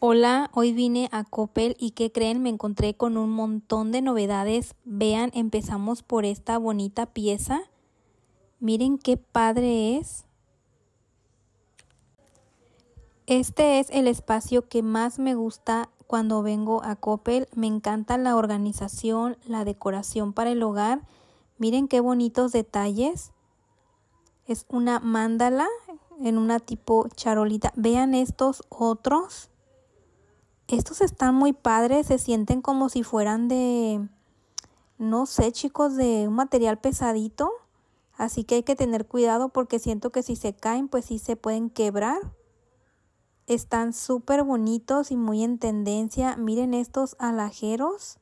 Hola, hoy vine a Coppel y que creen, me encontré con un montón de novedades. Vean, empezamos por esta bonita pieza. Miren qué padre es. Este es el espacio que más me gusta cuando vengo a Coppel. Me encanta la organización, la decoración para el hogar. Miren qué bonitos detalles. Es una mandala en una tipo charolita. Vean estos otros. Estos están muy padres, se sienten como si fueran de, no sé chicos, de un material pesadito. Así que hay que tener cuidado porque siento que si se caen, pues sí se pueden quebrar. Están súper bonitos y muy en tendencia. Miren estos alajeros.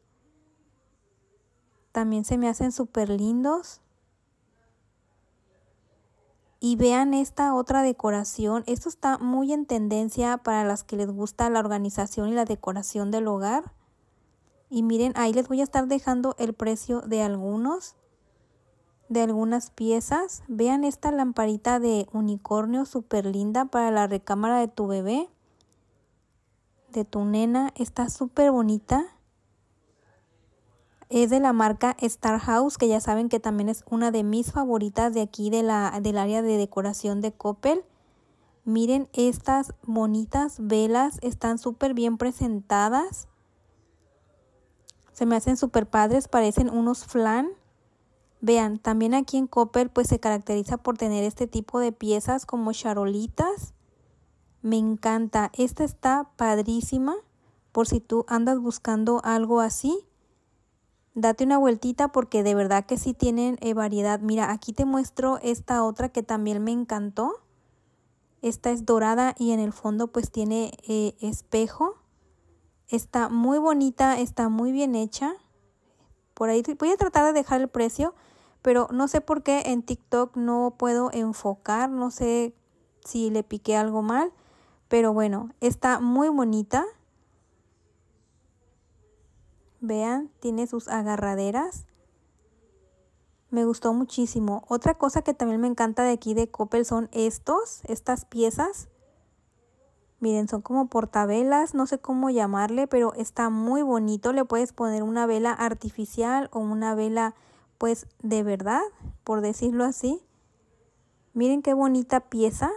También se me hacen súper lindos. Y vean esta otra decoración, esto está muy en tendencia para las que les gusta la organización y la decoración del hogar. Y miren, ahí les voy a estar dejando el precio de algunos, de algunas piezas. Vean esta lamparita de unicornio súper linda para la recámara de tu bebé, de tu nena. Está súper bonita es de la marca Star House, que ya saben que también es una de mis favoritas de aquí de la, del área de decoración de Coppel. Miren estas bonitas velas, están súper bien presentadas. Se me hacen súper padres, parecen unos flan. Vean, también aquí en Coppel pues se caracteriza por tener este tipo de piezas como charolitas. Me encanta, esta está padrísima por si tú andas buscando algo así date una vueltita porque de verdad que sí tienen eh, variedad. Mira, aquí te muestro esta otra que también me encantó. Esta es dorada y en el fondo pues tiene eh, espejo. Está muy bonita, está muy bien hecha. Por ahí voy a tratar de dejar el precio, pero no sé por qué en TikTok no puedo enfocar, no sé si le piqué algo mal. Pero bueno, está muy bonita. Vean, tiene sus agarraderas. Me gustó muchísimo. Otra cosa que también me encanta de aquí de Coppel son estos, estas piezas. Miren, son como portavelas, no sé cómo llamarle, pero está muy bonito. Le puedes poner una vela artificial o una vela pues de verdad, por decirlo así. Miren qué bonita pieza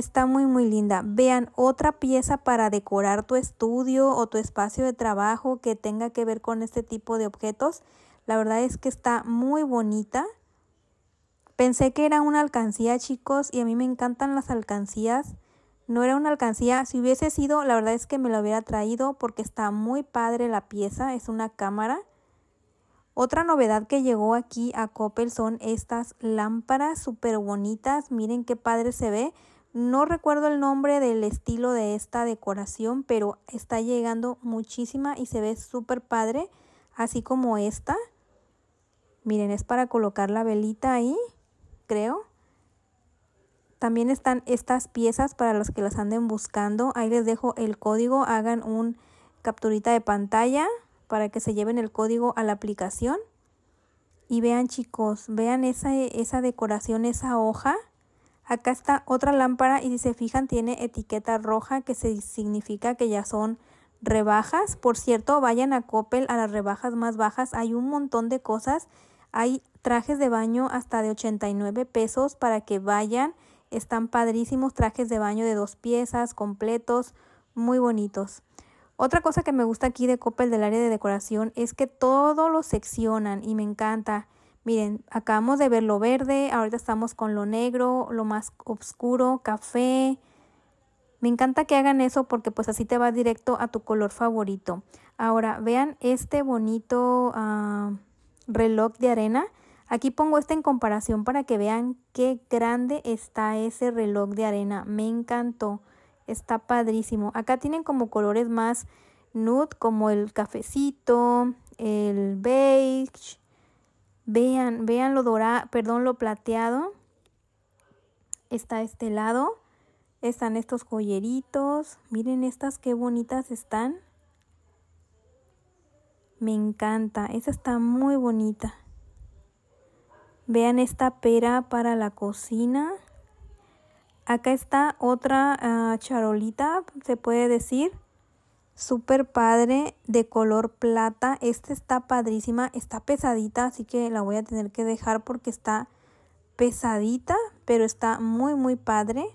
está muy muy linda. Vean otra pieza para decorar tu estudio o tu espacio de trabajo que tenga que ver con este tipo de objetos. La verdad es que está muy bonita. Pensé que era una alcancía chicos y a mí me encantan las alcancías. No era una alcancía, si hubiese sido la verdad es que me lo hubiera traído porque está muy padre la pieza, es una cámara. Otra novedad que llegó aquí a Coppel son estas lámparas súper bonitas. Miren qué padre se ve. No recuerdo el nombre del estilo de esta decoración, pero está llegando muchísima y se ve súper padre, así como esta. Miren, es para colocar la velita ahí, creo. También están estas piezas para los que las anden buscando. Ahí les dejo el código, hagan un capturita de pantalla para que se lleven el código a la aplicación. Y vean chicos, vean esa, esa decoración, esa hoja Acá está otra lámpara y si se fijan tiene etiqueta roja que se significa que ya son rebajas. Por cierto, vayan a Coppel a las rebajas más bajas. Hay un montón de cosas. Hay trajes de baño hasta de 89 pesos para que vayan. Están padrísimos trajes de baño de dos piezas, completos, muy bonitos. Otra cosa que me gusta aquí de Coppel del área de decoración es que todo lo seccionan y me encanta. Miren, acabamos de ver lo verde, ahorita estamos con lo negro, lo más oscuro, café. Me encanta que hagan eso porque pues así te va directo a tu color favorito. Ahora, vean este bonito ah, reloj de arena. Aquí pongo este en comparación para que vean qué grande está ese reloj de arena. Me encantó. Está padrísimo. Acá tienen como colores más nude, como el cafecito, el beige, Vean, vean lo dorado, perdón, lo plateado. Está este lado. Están estos joyeritos. Miren estas qué bonitas están. Me encanta. Esa está muy bonita. Vean esta pera para la cocina. Acá está otra ah, charolita, se puede decir súper padre de color plata. Esta está padrísima, está pesadita, así que la voy a tener que dejar porque está pesadita, pero está muy muy padre.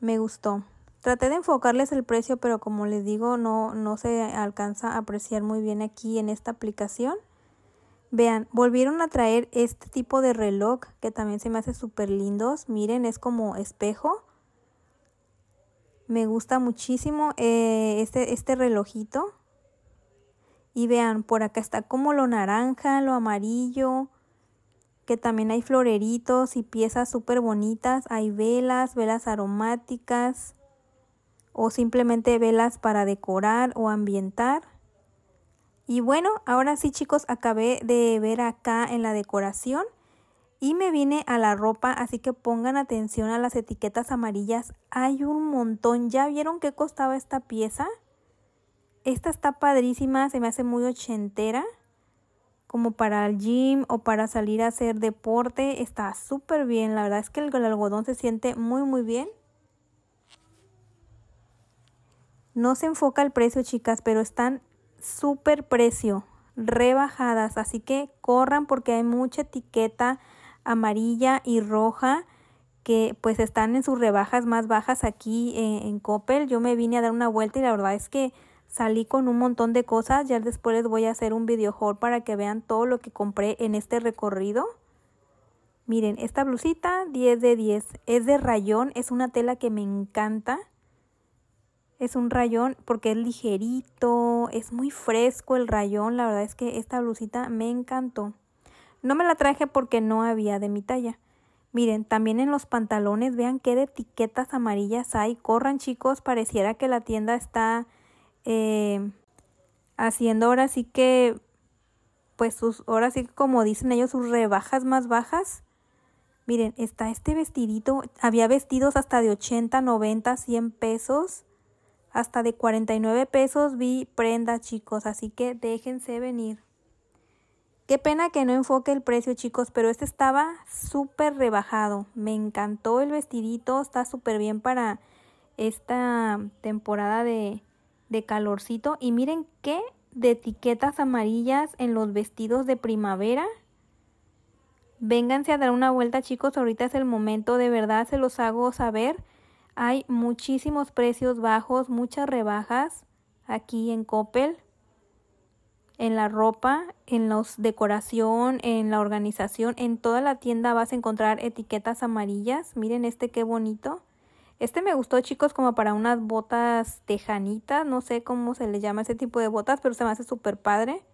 Me gustó. Traté de enfocarles el precio, pero como les digo, no, no se alcanza a apreciar muy bien aquí en esta aplicación. Vean, volvieron a traer este tipo de reloj que también se me hace súper lindos. Miren, es como espejo me gusta muchísimo eh, este, este relojito. Y vean, por acá está como lo naranja, lo amarillo, que también hay floreritos y piezas súper bonitas. Hay velas, velas aromáticas o simplemente velas para decorar o ambientar. Y bueno, ahora sí chicos, acabé de ver acá en la decoración. Y me vine a la ropa, así que pongan atención a las etiquetas amarillas. Hay un montón. ¿Ya vieron qué costaba esta pieza? Esta está padrísima, se me hace muy ochentera. Como para el gym o para salir a hacer deporte. Está súper bien. La verdad es que el, el algodón se siente muy muy bien. No se enfoca el precio, chicas, pero están súper precio, rebajadas. Así que corran porque hay mucha etiqueta, amarilla y roja que pues están en sus rebajas más bajas aquí eh, en, Coppel. Yo me vine a dar una vuelta y la verdad es que salí con un montón de cosas. Ya después les voy a hacer un video haul para que vean todo lo que compré en este recorrido. Miren, esta blusita 10 de 10. Es de rayón, es una tela que me encanta. Es un rayón porque es ligerito, es muy fresco el rayón. La verdad es que esta blusita me encantó. No me la traje porque no había de mi talla. Miren, también en los pantalones, vean qué de etiquetas amarillas hay. Corran chicos, pareciera que la tienda está eh, haciendo ahora sí que, pues sus, ahora sí que como dicen ellos, sus rebajas más bajas. Miren, está este vestidito, había vestidos hasta de 80, 90, 100 pesos, hasta de 49 pesos vi prenda chicos, así que déjense venir. Qué pena que no enfoque el precio, chicos, pero este estaba súper rebajado. Me encantó el vestidito, está súper bien para esta temporada de, calorcito. Y miren qué de etiquetas amarillas en los vestidos de primavera. Vénganse a dar una vuelta chicos, ahorita es el momento, de verdad se los hago saber. Hay muchísimos precios bajos, muchas rebajas aquí en Coppel en la ropa, en la decoración, en la organización. En toda la tienda vas a encontrar etiquetas amarillas. Miren este qué bonito. Este me gustó, chicos, como para unas botas tejanitas. No sé cómo se le llama ese tipo de botas, pero se me hace súper padre.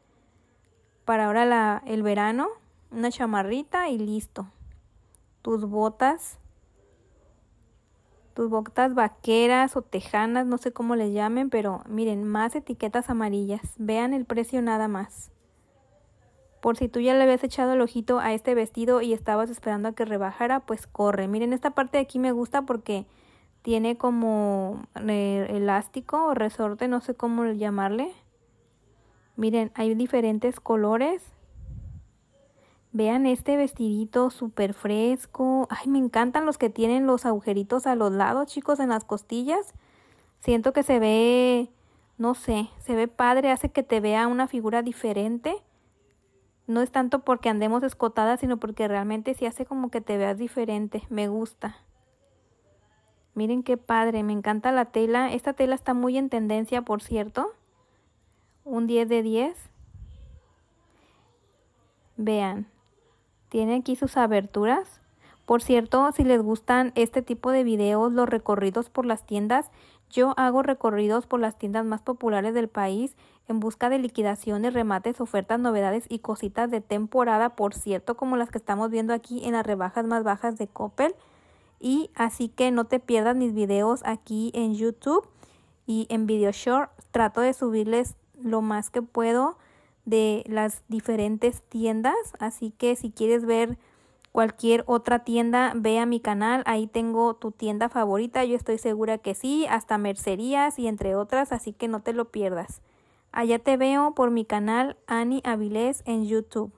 Para ahora el verano, una chamarrita y listo. Tus botas tus botas vaqueras o tejanas, no sé cómo les llamen, pero miren, más etiquetas amarillas. Vean el precio nada más. Por si tú ya le habías echado el ojito a este vestido y estabas esperando a que rebajara, pues corre. Miren, esta parte de aquí me gusta porque tiene como eh, elástico o resorte, no sé cómo llamarle. Miren, hay diferentes colores Vean este vestidito súper fresco. Ay, me encantan los que tienen los agujeritos a los lados, chicos, en las costillas. Siento que se ve, no sé, se ve padre, hace que te vea una figura diferente. No es tanto porque andemos escotadas, sino porque realmente sí hace como que te veas diferente. Me gusta. Miren qué padre, me encanta la tela. Esta tela está muy en tendencia, por cierto. Un 10 de 10. Vean. Tiene aquí sus aberturas. Por cierto, si les gustan este tipo de videos, los recorridos por las tiendas, yo hago recorridos por las tiendas más populares del país en busca de liquidaciones, remates, ofertas, novedades y cositas de temporada, por cierto, como las que estamos viendo aquí en las rebajas más bajas de Coppel. Y así que no te pierdas mis videos aquí en YouTube y en Video Short. Trato de subirles lo más que puedo de las diferentes tiendas. Así que si quieres ver cualquier otra tienda, ve a mi canal. Ahí tengo tu tienda favorita. Yo estoy segura que sí. Hasta mercerías y entre otras. Así que no te lo pierdas. Allá te veo por mi canal Ani Avilés en YouTube.